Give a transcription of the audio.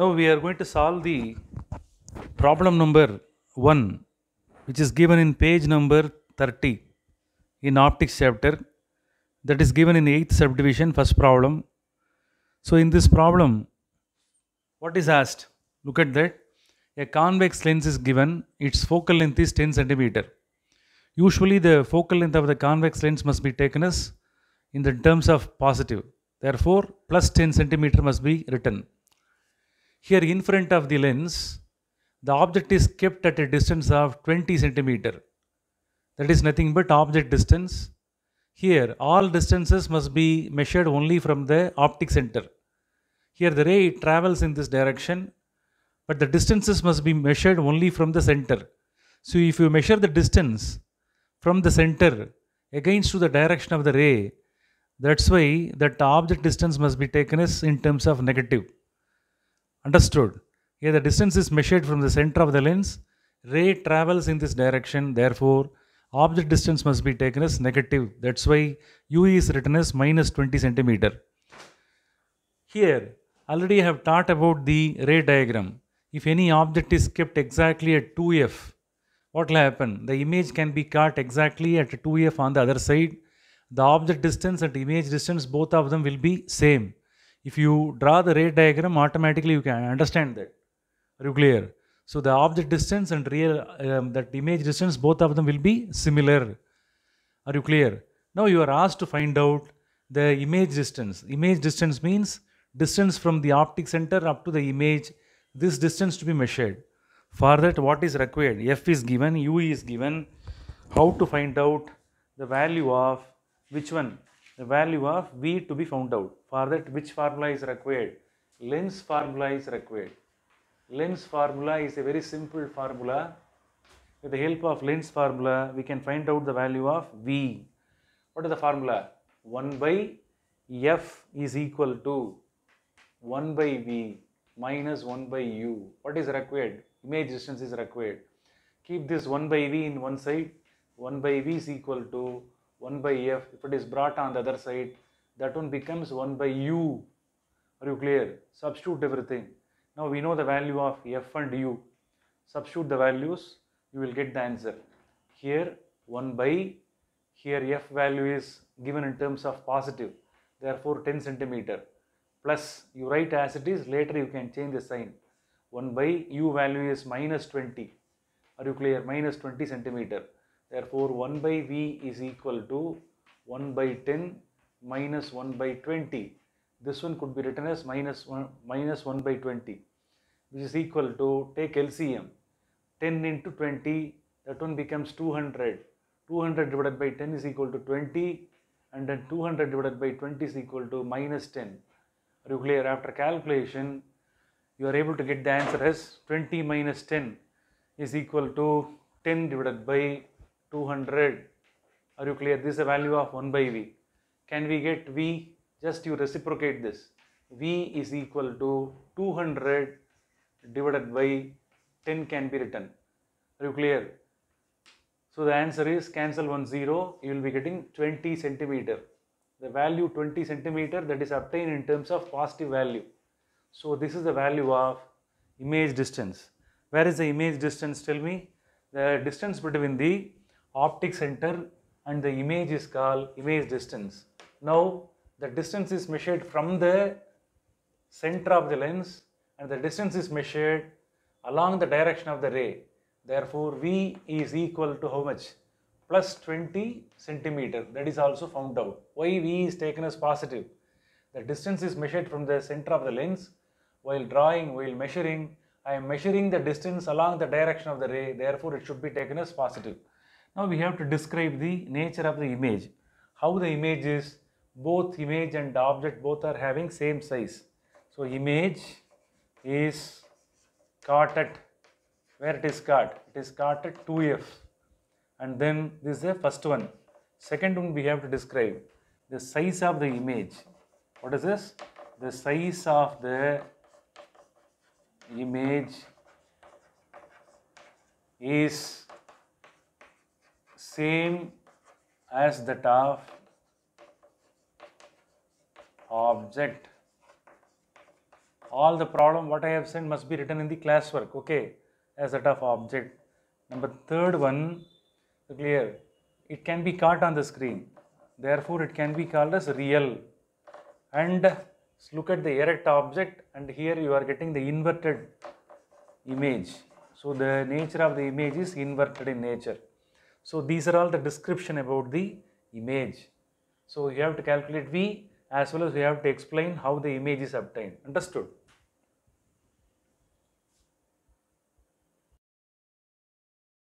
Now we are going to solve the problem number 1 which is given in page number 30 in optics chapter that is given in 8th subdivision first problem. So in this problem what is asked? Look at that. A convex lens is given, its focal length is 10 centimeter. Usually the focal length of the convex lens must be taken as in the terms of positive. Therefore, plus 10 centimeter must be written. Here in front of the lens, the object is kept at a distance of 20 centimeter. That is nothing but object distance. Here, all distances must be measured only from the optic center. Here, the ray travels in this direction, but the distances must be measured only from the center. So, if you measure the distance from the center against to the direction of the ray, that's why that object distance must be taken as in terms of negative understood. Here the distance is measured from the center of the lens. Ray travels in this direction. Therefore, object distance must be taken as negative. That's why u is written as minus 20 centimeter. Here, already I have taught about the ray diagram. If any object is kept exactly at 2f, what will happen? The image can be cut exactly at 2f on the other side. The object distance and image distance, both of them will be same if you draw the rate diagram, automatically you can understand that. Are you clear? So the object distance and real, um, that image distance, both of them will be similar. Are you clear? Now you are asked to find out the image distance. Image distance means distance from the optic center up to the image, this distance to be measured. For that, what is required? F is given, U is given. How to find out the value of which one? the value of V to be found out. For that which formula is required? Lenz formula is required. Lenz formula is a very simple formula. With the help of Lenz formula, we can find out the value of V. What is the formula? 1 by F is equal to 1 by V minus 1 by U. What is required? Image distance is required. Keep this 1 by V in one side. 1 by V is equal to 1 by f. If it is brought on the other side, that one becomes 1 by u. Are you clear? Substitute everything. Now we know the value of f and u. Substitute the values, you will get the answer. Here 1 by, here f value is given in terms of positive, therefore 10 centimeter. Plus you write as it is, later you can change the sign. 1 by u value is minus 20. Are you clear? Minus 20 centimeter. Therefore, 1 by V is equal to 1 by 10 minus 1 by 20. This one could be written as minus 1, minus 1 by 20, which is equal to, take LCM, 10 into 20, that one becomes 200. 200 divided by 10 is equal to 20, and then 200 divided by 20 is equal to minus 10. Are you clear? After calculation, you are able to get the answer as 20 minus 10 is equal to 10 divided by 200. Are you clear? This is a value of 1 by V. Can we get V? Just you reciprocate this. V is equal to 200 divided by 10 can be written. Are you clear? So the answer is cancel 1 0, you will be getting 20 centimeter. The value 20 centimeter that is obtained in terms of positive value. So this is the value of image distance. Where is the image distance? Tell me. The distance between the optic center and the image is called image distance. Now the distance is measured from the center of the lens and the distance is measured along the direction of the ray. Therefore, V is equal to how much? Plus 20 centimeter. That is also found out. Why V is taken as positive? The distance is measured from the center of the lens. While drawing, while measuring, I am measuring the distance along the direction of the ray. Therefore, it should be taken as positive. Now we have to describe the nature of the image, how the image is, both image and object both are having same size. So image is caught at, where it is caught? It is caught at 2f and then this is the first one. Second one we have to describe, the size of the image. What is this? The size of the image is same as that of object. All the problem what I have said must be written in the classwork, okay, as that of object. Number third one, clear, it can be caught on the screen. Therefore, it can be called as real. And look at the erect object and here you are getting the inverted image. So, the nature of the image is inverted in nature. So these are all the description about the image. So you have to calculate V as well as you have to explain how the image is obtained. Understood?